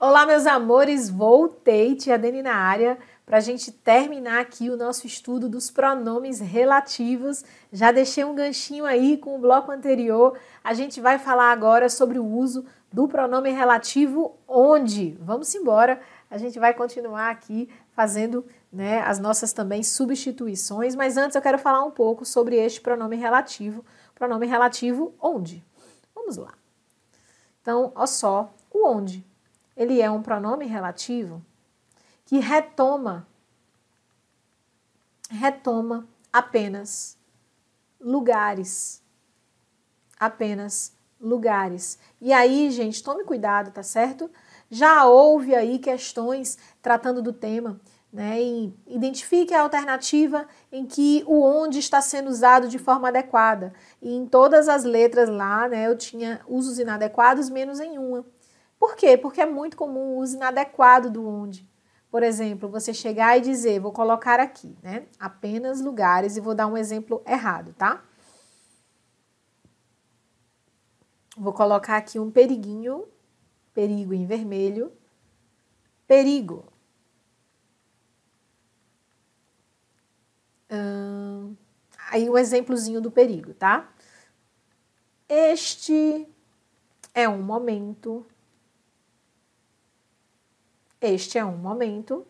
Olá, meus amores, voltei, Tia Dani na área, para a gente terminar aqui o nosso estudo dos pronomes relativos. Já deixei um ganchinho aí com o bloco anterior. A gente vai falar agora sobre o uso do pronome relativo onde. Vamos embora, a gente vai continuar aqui fazendo né, as nossas também substituições, mas antes eu quero falar um pouco sobre este pronome relativo, pronome relativo onde. Vamos lá. Então, ó só, o onde. Ele é um pronome relativo que retoma retoma apenas lugares. Apenas lugares. E aí, gente, tome cuidado, tá certo? Já houve aí questões tratando do tema. Né, e identifique a alternativa em que o onde está sendo usado de forma adequada. E em todas as letras lá, né, eu tinha usos inadequados, menos em uma. Por quê? Porque é muito comum o uso inadequado do onde. Por exemplo, você chegar e dizer, vou colocar aqui, né, apenas lugares, e vou dar um exemplo errado, tá? Vou colocar aqui um periguinho perigo em vermelho, perigo. Hum, aí o um exemplozinho do perigo, tá? Este é um momento. Este é um momento.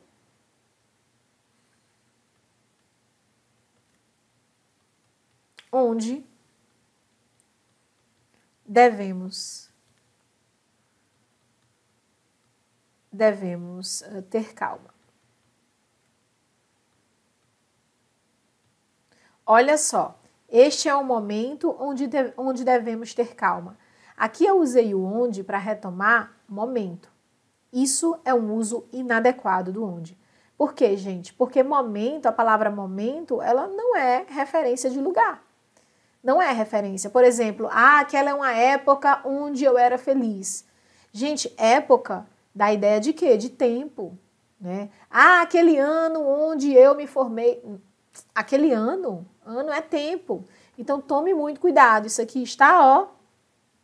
Onde devemos devemos eh, ter calma. Olha só, este é o momento onde, de, onde devemos ter calma. Aqui eu usei o onde para retomar momento. Isso é um uso inadequado do onde. Por quê, gente? Porque momento, a palavra momento, ela não é referência de lugar. Não é referência. Por exemplo, ah, aquela é uma época onde eu era feliz. Gente, época da ideia de quê? De tempo. Né? Ah, aquele ano onde eu me formei. Aquele ano? Ano é tempo. Então tome muito cuidado. Isso aqui está, ó,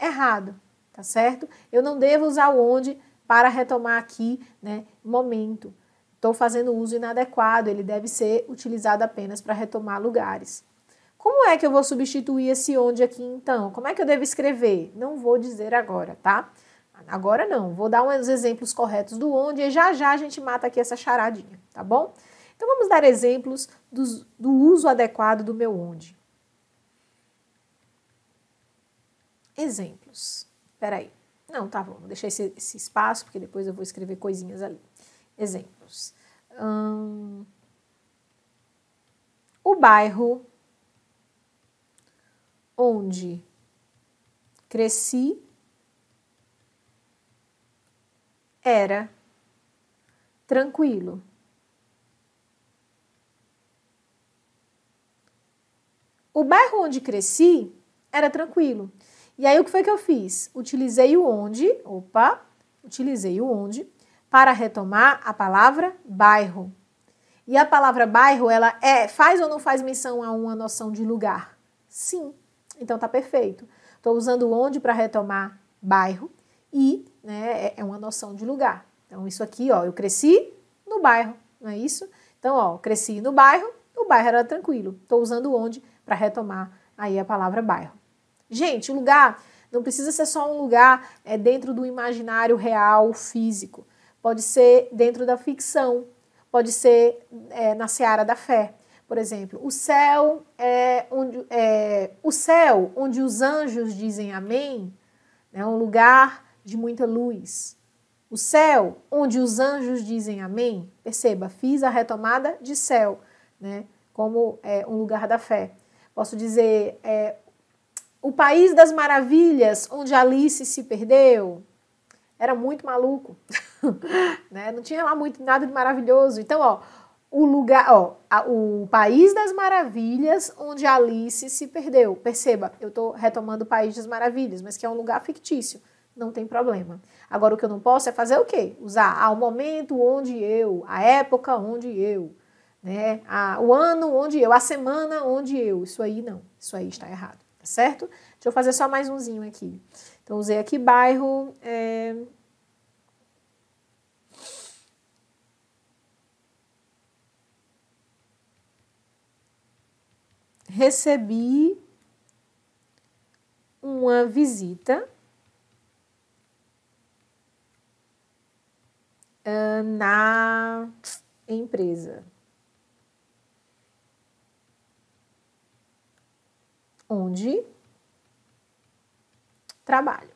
errado. Tá certo? Eu não devo usar o onde para retomar aqui, né? Momento. Estou fazendo uso inadequado. Ele deve ser utilizado apenas para retomar lugares. Como é que eu vou substituir esse onde aqui então? Como é que eu devo escrever? Não vou dizer agora, tá? Agora não, vou dar uns exemplos corretos do onde e já já a gente mata aqui essa charadinha, tá bom? Então vamos dar exemplos do uso adequado do meu onde. Exemplos. Peraí. Não, tá bom, vou deixar esse, esse, espaço, porque depois eu vou escrever coisinhas ali. Exemplos. Hum, o bairro onde cresci era tranquilo. O bairro onde cresci era tranquilo. E aí o que foi que eu fiz? Utilizei o onde, opa, utilizei o onde para retomar a palavra bairro. E a palavra bairro, ela é faz ou não faz menção a uma noção de lugar? Sim. Então tá perfeito. Estou usando onde para retomar bairro e né, é, é uma noção de lugar. Então, isso aqui, ó, eu cresci no bairro, não é isso? Então, ó, cresci no bairro, o bairro era tranquilo. Estou usando onde para retomar aí a palavra bairro. Gente, o lugar não precisa ser só um lugar é, dentro do imaginário real, físico. Pode ser dentro da ficção, pode ser é, na seara da fé. Por exemplo, o céu é onde é, o céu onde os anjos dizem amém, é né, um lugar de muita luz. O céu, onde os anjos dizem amém, perceba, fiz a retomada de céu, né, como é, um lugar da fé. Posso dizer, é, o país das maravilhas, onde Alice se perdeu, era muito maluco, né? Não tinha lá muito nada de maravilhoso. Então, ó, o lugar, ó, a, o país das maravilhas onde Alice se perdeu. Perceba, eu estou retomando o país das maravilhas, mas que é um lugar fictício não tem problema. Agora, o que eu não posso é fazer o quê? Usar ao ah, momento onde eu, a época onde eu, né? A, o ano onde eu, a semana onde eu. Isso aí não, isso aí está errado, tá certo? Deixa eu fazer só mais umzinho aqui. Então, usei aqui bairro. É... Recebi uma visita uh, na empresa. Onde trabalho.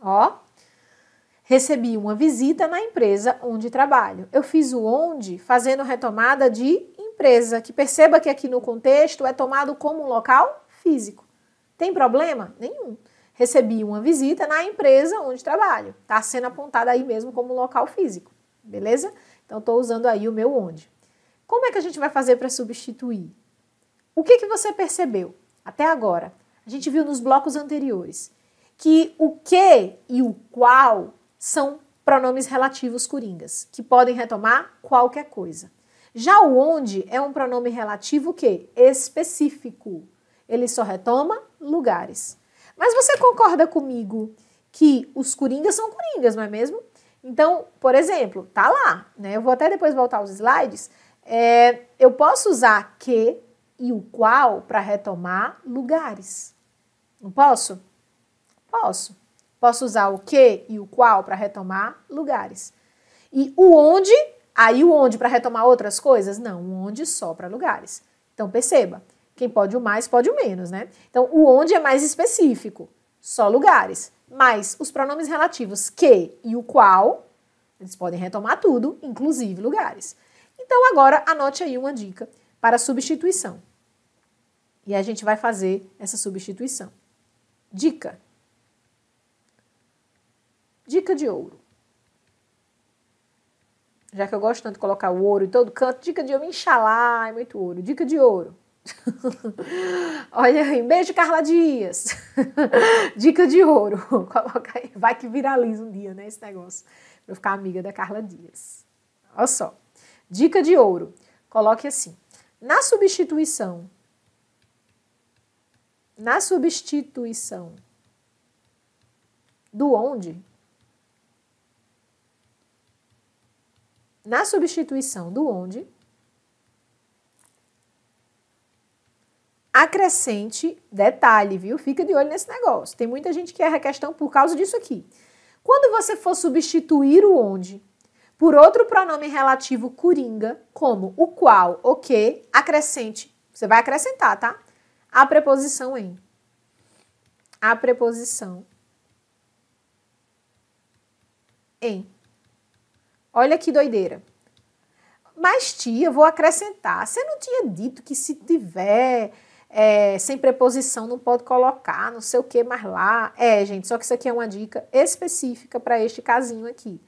Ó, recebi uma visita na empresa onde trabalho. Eu fiz o onde fazendo retomada de empresa, que perceba que aqui no contexto é tomado como um local físico. Tem problema? Nenhum recebi uma visita na empresa onde trabalho. Está sendo apontada aí mesmo como local físico, beleza? Então, estou usando aí o meu onde. Como é que a gente vai fazer para substituir? O que, que você percebeu até agora? A gente viu nos blocos anteriores que o que e o qual são pronomes relativos coringas, que podem retomar qualquer coisa. Já o onde é um pronome relativo que específico. Ele só retoma lugares. Mas você concorda comigo que os coringas são coringas, não é mesmo? Então, por exemplo, tá lá, né? Eu vou até depois voltar aos slides. É, eu posso usar que e o qual para retomar lugares. Não posso? Posso. Posso usar o que e o qual para retomar lugares. E o onde, aí o onde para retomar outras coisas? Não, o onde só para lugares. Então perceba, quem pode o mais, pode o menos, né? Então, o onde é mais específico, só lugares. Mas os pronomes relativos que e o qual, eles podem retomar tudo, inclusive lugares. Então, agora anote aí uma dica para substituição. E a gente vai fazer essa substituição. Dica. Dica de ouro. Já que eu gosto tanto de colocar o ouro em todo canto, dica de ouro, inxalá, é muito ouro. Dica de ouro. Olha aí, beijo Carla Dias. Dica de ouro. Coloca aí, vai que viraliza um dia, né, esse negócio. Pra eu ficar amiga da Carla Dias. Olha só. Dica de ouro. Coloque assim: na substituição na substituição do onde na substituição do onde acrescente detalhe, viu? Fica de olho nesse negócio. Tem muita gente que erra a questão por causa disso aqui. Quando você for substituir o onde por outro pronome relativo coringa, como o qual, o que, acrescente, você vai acrescentar, tá? A preposição em. A preposição em. Olha que doideira. Mas tia, vou acrescentar. Você não tinha dito que se tiver é, sem preposição não pode colocar, não sei o que mais lá. É, gente, só que isso aqui é uma dica específica para este casinho aqui,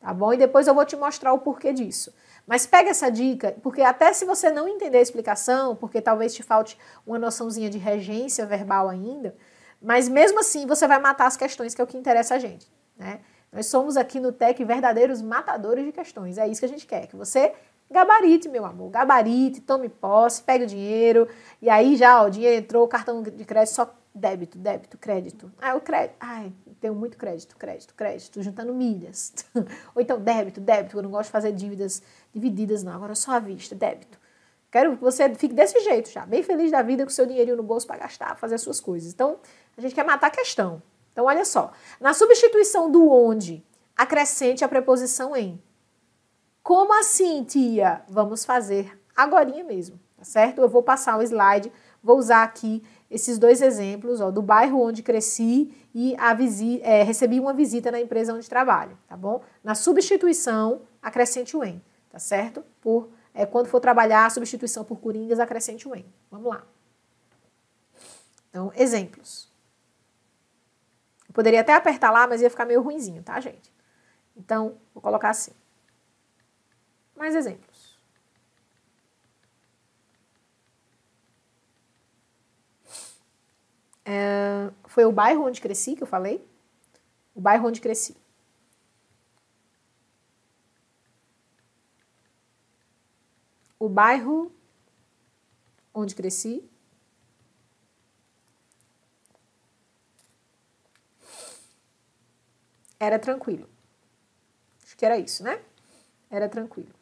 tá bom? E depois eu vou te mostrar o porquê disso. Mas pega essa dica, porque até se você não entender a explicação, porque talvez te falte uma noçãozinha de regência verbal ainda, mas mesmo assim você vai matar as questões que é o que interessa a gente, né? Nós somos aqui no TEC verdadeiros matadores de questões. É isso que a gente quer, que você Gabarite, meu amor, gabarite, tome posse, pega o dinheiro. E aí já, ó, o dinheiro entrou, o cartão de crédito só débito, débito, crédito. Ah, o crédito. Ai, tenho muito crédito, crédito, crédito, juntando milhas. Ou então débito, débito, eu não gosto de fazer dívidas divididas, não. Agora só à vista, débito. Quero que você fique desse jeito já, bem feliz da vida com seu dinheirinho no bolso para gastar, fazer as suas coisas. Então, a gente quer matar a questão. Então, olha só. Na substituição do onde, acrescente a preposição em. Como assim, tia? Vamos fazer agora mesmo, tá certo? Eu vou passar um slide, vou usar aqui esses dois exemplos, ó, do bairro onde cresci e a visi é, recebi uma visita na empresa onde trabalho, tá bom? Na substituição, acrescente o em, tá certo? Por, é, quando for trabalhar a substituição por coringas, acrescente o em. Vamos lá. Então, exemplos. Eu poderia até apertar lá, mas ia ficar meio ruinzinho, tá, gente? Então, vou colocar assim. Mais exemplos. É, foi o bairro onde cresci que eu falei. O bairro onde cresci. O bairro onde cresci. Era tranquilo. Acho que era isso, né? Era tranquilo.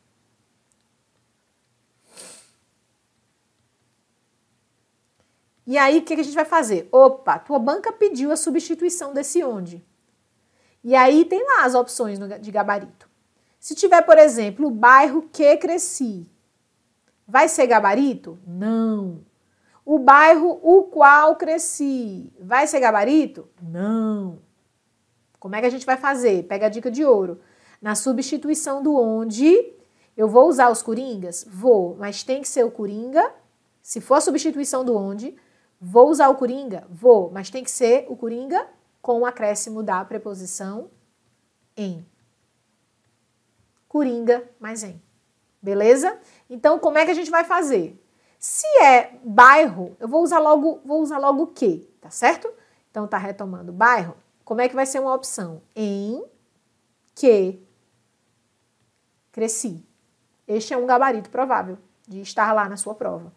E aí, o que a gente vai fazer? Opa, tua banca pediu a substituição desse onde. E aí tem lá as opções de gabarito. Se tiver, por exemplo, o bairro que cresci, vai ser gabarito? Não. O bairro o qual cresci, vai ser gabarito? Não. Como é que a gente vai fazer? Pega a dica de ouro. Na substituição do onde, eu vou usar os coringas? Vou, mas tem que ser o coringa. Se for a substituição do onde, Vou usar o coringa? Vou, mas tem que ser o coringa com o acréscimo da preposição em. Coringa mais em. Beleza? Então, como é que a gente vai fazer? Se é bairro, eu vou usar logo, vou usar logo o que, tá certo? Então, tá retomando bairro. Como é que vai ser uma opção? Em que cresci. Este é um gabarito provável de estar lá na sua prova.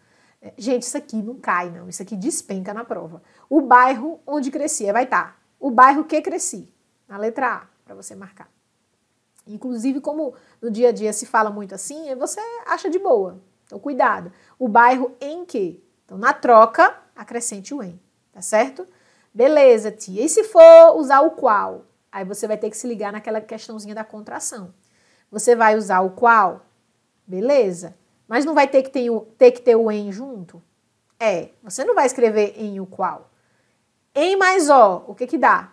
Gente, isso aqui não cai, não. Isso aqui despenca na prova. O bairro onde crescia vai estar. Tá. O bairro que cresci, na letra A, para você marcar. Inclusive, como no dia a dia se fala muito assim, é você acha de boa. Então, cuidado. O bairro em que? Então, na troca, acrescente o em, tá certo? Beleza, tia. E se for usar o qual? Aí você vai ter que se ligar naquela questãozinha da contração. Você vai usar o qual? Beleza. Mas não vai ter que ter o, ter que ter o em junto? É, você não vai escrever em o qual. Em mais o, o que que dá?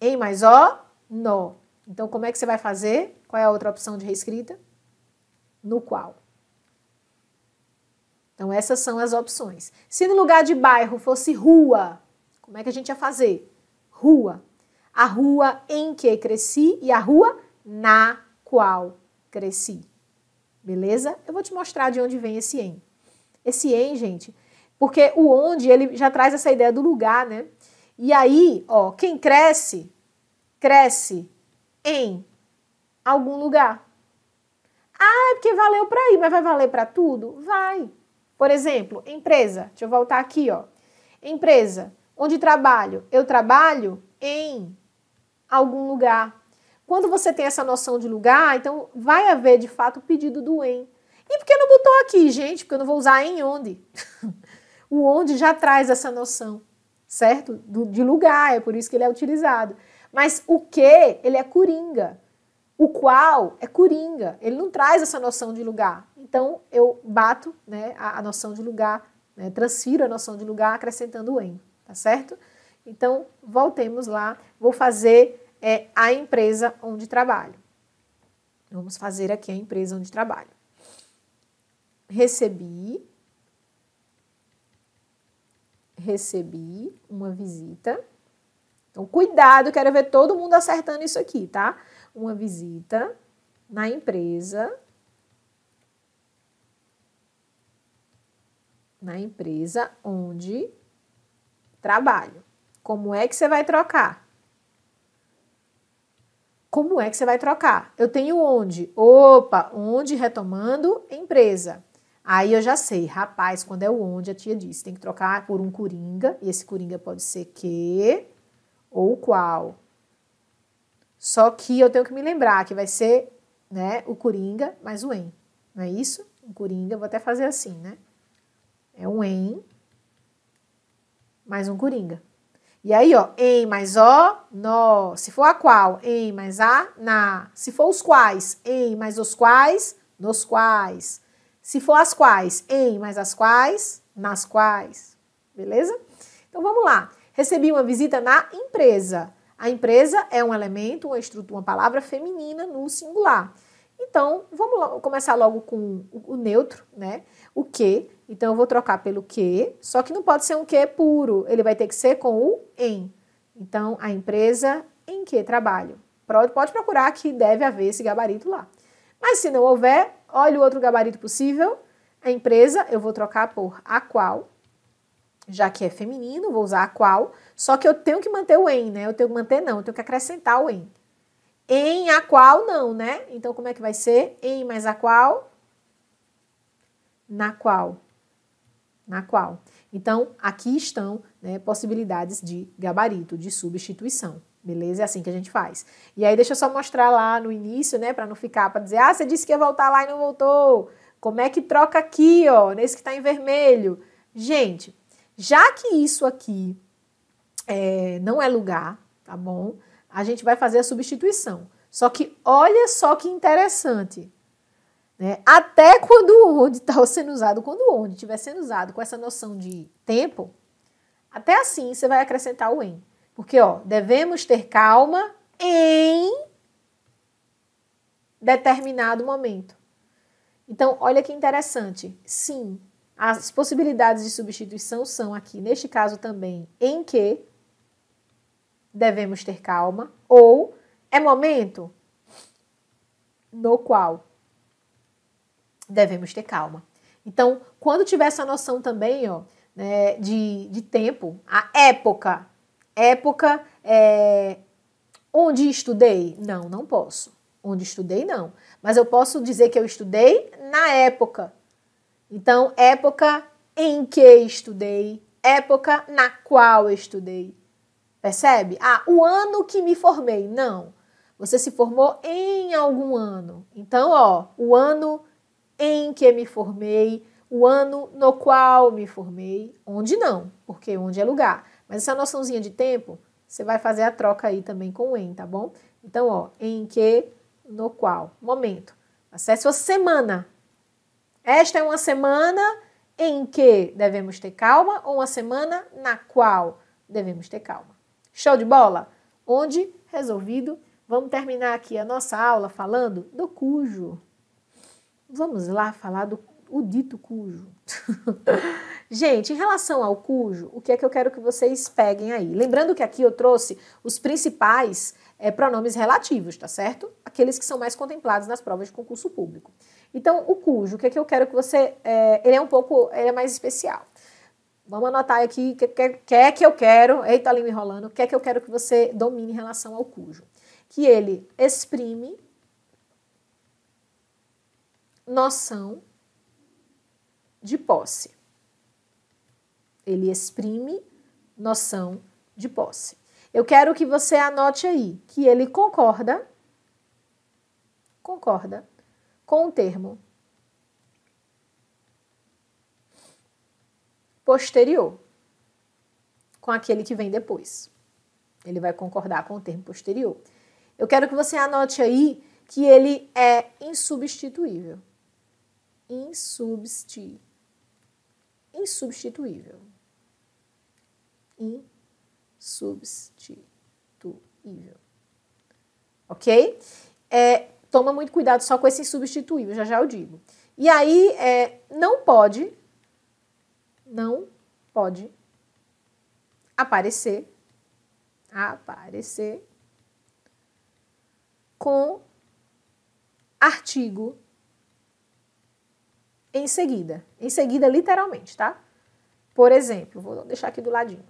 Em mais o, no. Então, como é que você vai fazer? Qual é a outra opção de reescrita? No qual. Então, essas são as opções. Se no lugar de bairro fosse rua, como é que a gente ia fazer? Rua. A rua em que cresci e a rua na qual cresci beleza? Eu vou te mostrar de onde vem esse em. Esse em, gente, porque o onde ele já traz essa ideia do lugar, né? E aí, ó, quem cresce, cresce em algum lugar. Ah, é porque valeu para ir, mas vai valer para tudo? Vai. Por exemplo, empresa. Deixa eu voltar aqui, ó. Empresa. Onde trabalho? Eu trabalho em algum lugar quando você tem essa noção de lugar, então vai haver de fato o pedido do em. E por que não botou aqui, gente? Porque eu não vou usar em onde. o onde já traz essa noção, certo? Do, de lugar, é por isso que ele é utilizado. Mas o que, ele é coringa. O qual é coringa. Ele não traz essa noção de lugar. Então eu bato né, a, a noção de lugar, né, transfiro a noção de lugar acrescentando o em, tá certo? Então voltemos lá. Vou fazer é a empresa onde trabalho. Vamos fazer aqui a empresa onde trabalho. Recebi recebi uma visita. Então, cuidado, quero ver todo mundo acertando isso aqui, tá? Uma visita na empresa. Na empresa onde trabalho. Como é que você vai trocar? como é que você vai trocar? Eu tenho onde? Opa, onde retomando empresa. Aí eu já sei, rapaz, quando é o onde, a tia disse, tem que trocar por um coringa, e esse coringa pode ser que ou qual. Só que eu tenho que me lembrar que vai ser, né, o coringa mais o em. Não é isso? O coringa, vou até fazer assim, né? É um em mais um coringa. E aí, ó, em mais ó, nó. Se for a qual, em mais a, na. Se for os quais, em mais os quais, nos quais. Se for as quais, em mais as quais, nas quais. Beleza? Então vamos lá. Recebi uma visita na empresa. A empresa é um elemento, uma, estrutura, uma palavra feminina no singular. Então, vamos começar logo com o, o neutro, né? O que. Então, eu vou trocar pelo que, só que não pode ser um que puro, ele vai ter que ser com o em. Então, a empresa em que trabalho. Pode procurar que deve haver esse gabarito lá. Mas se não houver, olha o outro gabarito possível. A empresa eu vou trocar por a qual, já que é feminino, vou usar a qual, só que eu tenho que manter o em, né? Eu tenho que manter não, eu tenho que acrescentar o em. Em a qual não, né? Então, como é que vai ser? Em mais a qual? Na qual. Na qual. Então, aqui estão né, possibilidades de gabarito, de substituição. Beleza? É assim que a gente faz. E aí, deixa eu só mostrar lá no início, né? Para não ficar, para dizer, ah, você disse que ia voltar lá e não voltou. Como é que troca aqui, ó? Nesse que está em vermelho. Gente, já que isso aqui é, não é lugar, tá bom? a gente vai fazer a substituição. Só que olha só que interessante. Né? Até quando o onde está sendo usado, quando o onde estiver sendo usado com essa noção de tempo, até assim você vai acrescentar o em. Porque, ó, devemos ter calma em determinado momento. Então, olha que interessante. Sim, as possibilidades de substituição são aqui, neste caso também, em que devemos ter calma, ou é momento no qual devemos ter calma. Então, quando tiver essa noção também, ó, né, de, de tempo, a época, época é onde estudei? Não, não posso. Onde estudei, não. Mas eu posso dizer que eu estudei na época. Então, época em que estudei, época na qual estudei. Percebe? Ah, o ano que me formei. Não. Você se formou em algum ano. Então, ó, o ano em que me formei, o ano no qual me formei, onde não, porque onde é lugar. Mas essa noçãozinha de tempo, você vai fazer a troca aí também com o em, tá bom? Então, ó, em que, no qual. Momento. Acesse a semana. Esta é uma semana em que devemos ter calma ou uma semana na qual devemos ter calma. Show de bola? Onde resolvido, vamos terminar aqui a nossa aula falando do cujo. Vamos lá falar do o dito cujo. Gente, em relação ao cujo, o que é que eu quero que vocês peguem aí? Lembrando que aqui eu trouxe os principais é, pronomes relativos, tá certo? Aqueles que são mais contemplados nas provas de concurso público. Então, o cujo, o que é que eu quero que você. É, ele é um pouco. Ele é mais especial. Vamos anotar aqui o que, que, que, é que eu quero. Eita, ali me enrolando. O que é que eu quero que você domine em relação ao cujo? Que ele exprime noção de posse. Ele exprime noção de posse. Eu quero que você anote aí que ele concorda, concorda com o termo posterior, com aquele que vem depois. Ele vai concordar com o termo posterior. Eu quero que você anote aí que ele é insubstituível. Insubsti. Insubstituível. Insubstituível. Ok? É, toma muito cuidado só com esse insubstituível, já já eu digo. E aí, é, não pode não pode aparecer, aparecer com artigo em seguida. Em seguida, literalmente, tá? Por exemplo, vou deixar aqui do ladinho.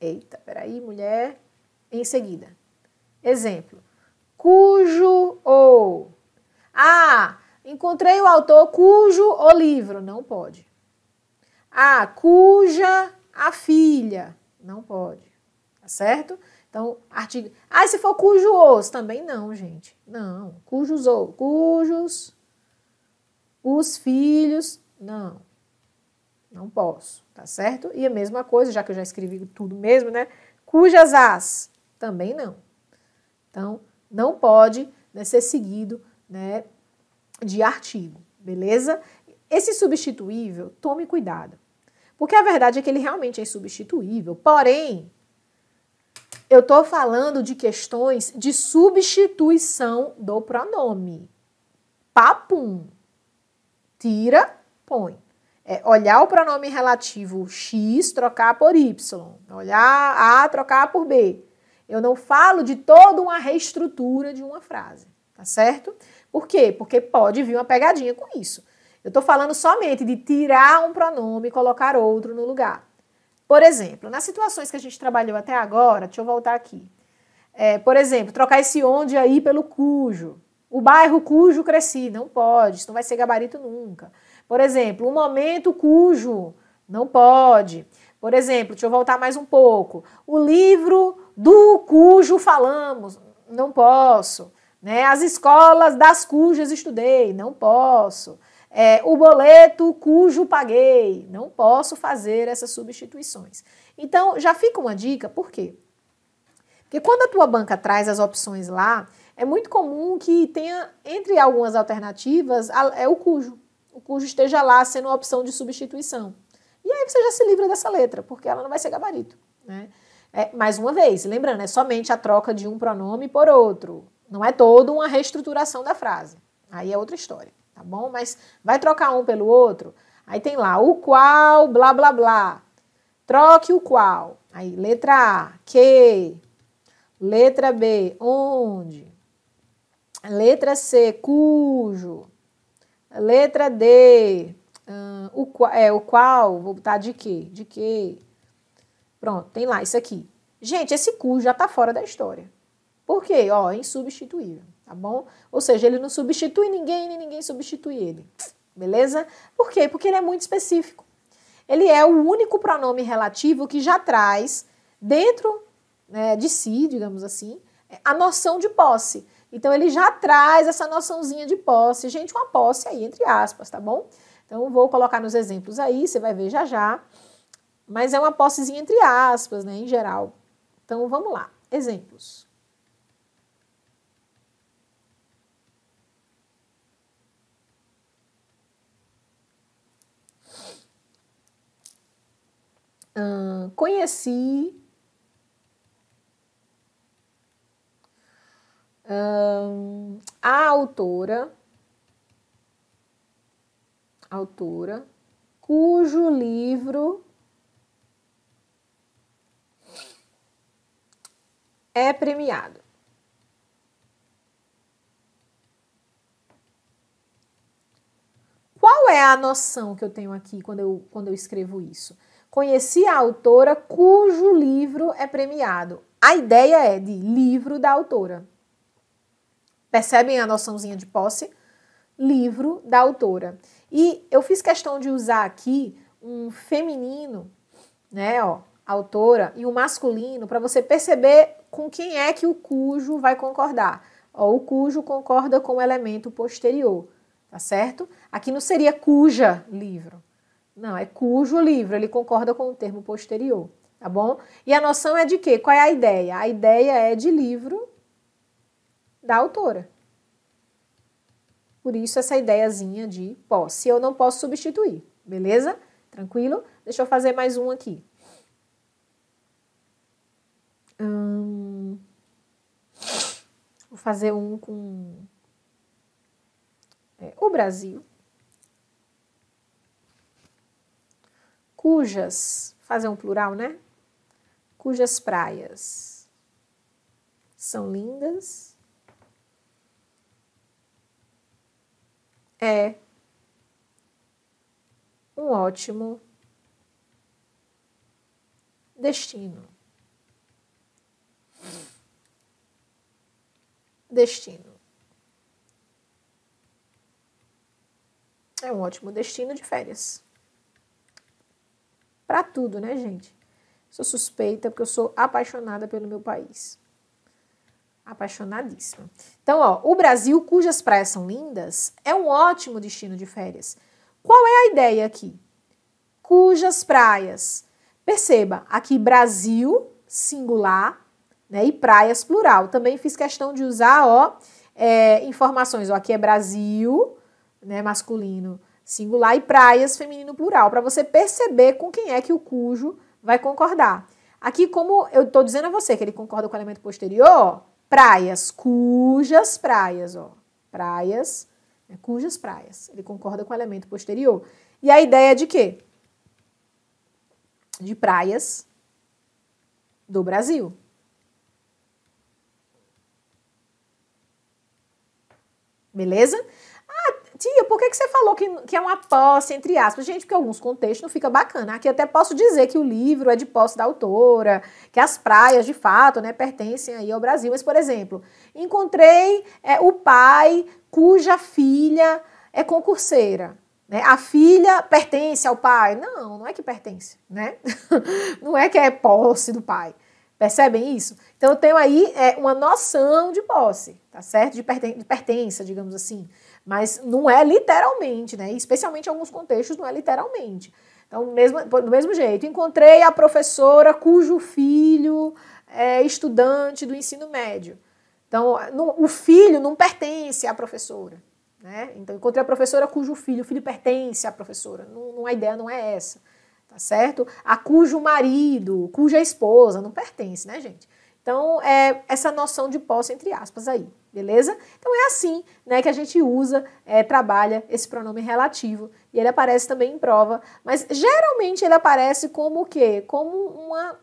Eita, peraí, mulher. Em seguida. Exemplo. Cujo ou. Ah, Encontrei o autor cujo o livro. Não pode. A cuja a filha. Não pode. Tá certo? Então, artigo. Ah, se for cujo os, também não, gente. Não. Cujos ou. Cujos. Os filhos. Não. Não posso. Tá certo? E a mesma coisa, já que eu já escrevi tudo mesmo, né? Cujas as. Também não. Então, não pode né, ser seguido né, de artigo, beleza? Esse substituível, tome cuidado. Porque a verdade é que ele realmente é substituível. Porém, eu estou falando de questões de substituição do pronome. Papum. Tira, põe. É olhar o pronome relativo X, trocar por Y. Olhar A, trocar por B. Eu não falo de toda uma reestrutura de uma frase, tá certo? Por quê? Porque pode vir uma pegadinha com isso. Eu estou falando somente de tirar um pronome e colocar outro no lugar. Por exemplo, nas situações que a gente trabalhou até agora, deixa eu voltar aqui. É, por exemplo, trocar esse onde aí pelo cujo. O bairro cujo cresci, não pode, isso não vai ser gabarito nunca. Por exemplo, o momento cujo, não pode. Por exemplo, deixa eu voltar mais um pouco. O livro do cujo falamos, não posso. Né? As escolas das cujas estudei, não posso. É, o boleto cujo paguei, não posso fazer essas substituições. Então, já fica uma dica, por quê? Porque quando a tua banca traz as opções lá, é muito comum que tenha, entre algumas alternativas, é o cujo. O cujo esteja lá sendo uma opção de substituição. E aí você já se livra dessa letra, porque ela não vai ser gabarito. Né? É, mais uma vez, lembrando, é somente a troca de um pronome por outro. Não é toda uma reestruturação da frase. Aí é outra história, tá bom? Mas vai trocar um pelo outro. Aí tem lá o qual, blá blá blá. Troque o qual. Aí letra A, que. Letra B, onde. Letra C, cujo. Letra D, hum, o, qual, é, o qual, vou botar de que, de que. Pronto, tem lá isso aqui. Gente, esse cujo já tá fora da história. Por quê? Ó, insubstituível, tá bom? Ou seja, ele não substitui ninguém e ninguém substitui ele. Beleza? Por quê? Porque ele é muito específico. Ele é o único pronome relativo que já traz dentro né, de si, digamos assim, a noção de posse. Então ele já traz essa noçãozinha de posse. Gente, uma posse aí, entre aspas, tá bom? Então vou colocar nos exemplos aí, você vai ver já já. Mas é uma possezinha entre aspas, né, em geral. Então vamos lá. Exemplos. conheci um, a autora, autora, cujo livro é premiado. Qual é a noção que eu tenho aqui quando eu, quando eu escrevo isso? Conheci a autora cujo livro é premiado. A ideia é de livro da autora. Percebem a noçãozinha de posse? Livro da autora. E eu fiz questão de usar aqui um feminino, né, ó, autora, e um masculino, para você perceber com quem é que o cujo vai concordar. Ó, o cujo concorda com o elemento posterior, tá certo? Aqui não seria cuja livro, não, é cujo livro, ele concorda com o termo posterior, tá bom? E a noção é de quê? Qual é a ideia? A ideia é de livro da autora. Por isso essa ideiazinha de posse, eu não posso substituir, beleza? Tranquilo? Deixa eu fazer mais um aqui. Hum, vou fazer um com é, o Brasil. cujas, fazer um plural, né? Cujas praias são lindas. É um ótimo destino. Destino. É um ótimo destino de férias para tudo, né, gente? Sou suspeita porque eu sou apaixonada pelo meu país. Apaixonadíssima. Então, ó, o Brasil, cujas praias são lindas, é um ótimo destino de férias. Qual é a ideia aqui? Cujas praias. Perceba, aqui Brasil, singular, né, e praias, plural. Também fiz questão de usar, ó, é, informações. Ó, aqui é Brasil, né, masculino, singular e praias feminino plural, para você perceber com quem é que o cujo vai concordar. Aqui, como eu estou dizendo a você que ele concorda com o elemento posterior, praias, cujas praias, ó, praias, né, cujas praias, ele concorda com o elemento posterior. E a ideia é de quê? De praias do Brasil. Beleza? tia, por que, que você falou que, que é uma posse, entre aspas? Gente, porque alguns contextos não fica bacana. Aqui até posso dizer que o livro é de posse da autora, que as praias, de fato, né, pertencem aí ao Brasil. Mas, por exemplo, encontrei é, o pai cuja filha é concurseira. Né? A filha pertence ao pai. Não, não é que pertence, né? não é que é posse do pai. Percebem isso? Então eu tenho aí é, uma noção de posse, tá certo? De, perten de pertença, digamos assim. Mas não é literalmente, né? Especialmente em alguns contextos, não é literalmente. Então, mesmo, do mesmo jeito, encontrei a professora cujo filho é estudante do ensino médio. Então, o filho não pertence à professora. Né? Então, encontrei a professora cujo filho, o filho pertence à professora. Não, não, a ideia não é essa, tá certo? A cujo marido, cuja esposa, não pertence, né, gente? Então, é essa noção de posse, entre aspas, aí beleza? Então é assim né, que a gente usa, é, trabalha esse pronome relativo. E ele aparece também em prova, mas geralmente ele aparece como o quê? Como uma.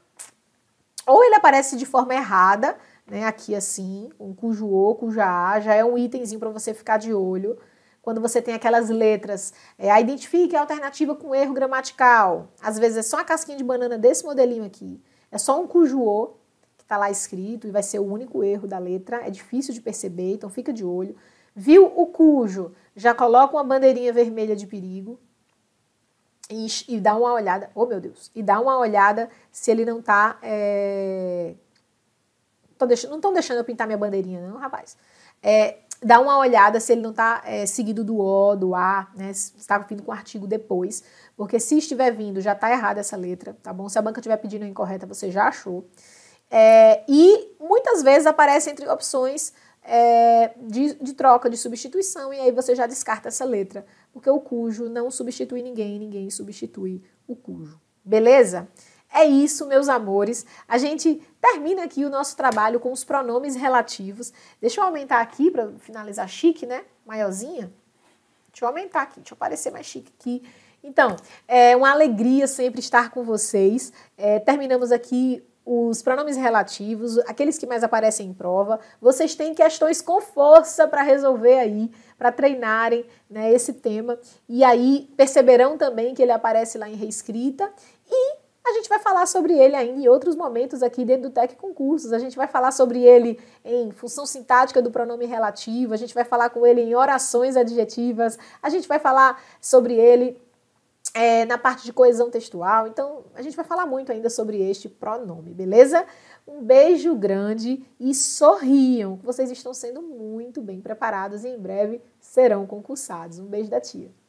Ou ele aparece de forma errada, né, aqui assim, um cujo o, cuja a, já é um itemzinho para você ficar de olho. Quando você tem aquelas letras, é, a identifique a alternativa com erro gramatical. Às vezes é só a casquinha de banana desse modelinho aqui, é só um cujo o que está lá escrito e vai ser o único erro da letra, é difícil de perceber, então fica de olho. Viu o cujo? Já coloca uma bandeirinha vermelha de perigo e, e dá uma olhada, oh meu Deus, e dá uma olhada se ele não está. É, eh, deixando, não estão deixando eu pintar minha bandeirinha, não, rapaz. É, dá uma olhada se ele não está é, eh, seguido do O, do A, né? Está vindo com o artigo depois, porque se estiver vindo, já está errada essa letra, tá bom? Se a banca estiver pedindo incorreta, você já achou. É, e muitas vezes aparece entre opções é, de, de, troca, de substituição, e aí você já descarta essa letra, porque o cujo não substitui ninguém, ninguém substitui o cujo. Beleza? É isso, meus amores. A gente termina aqui o nosso trabalho com os pronomes relativos. Deixa eu aumentar aqui para finalizar chique, né? Maiorzinha. Deixa eu aumentar aqui, deixa eu parecer mais chique aqui. Então, é uma alegria sempre estar com vocês. É, terminamos aqui os pronomes relativos, aqueles que mais aparecem em prova. Vocês têm questões com força para resolver aí, para treinarem né, esse tema. E aí perceberão também que ele aparece lá em reescrita. E a gente vai falar sobre ele ainda em outros momentos aqui dentro do Tec Concursos. A gente vai falar sobre ele em função sintática do pronome relativo, a gente vai falar com ele em orações adjetivas, a gente vai falar sobre ele é, na parte de coesão textual. Então, a gente vai falar muito ainda sobre este pronome, beleza? Um beijo grande e sorriam, vocês estão sendo muito bem preparados e em breve serão concursados. Um beijo da tia.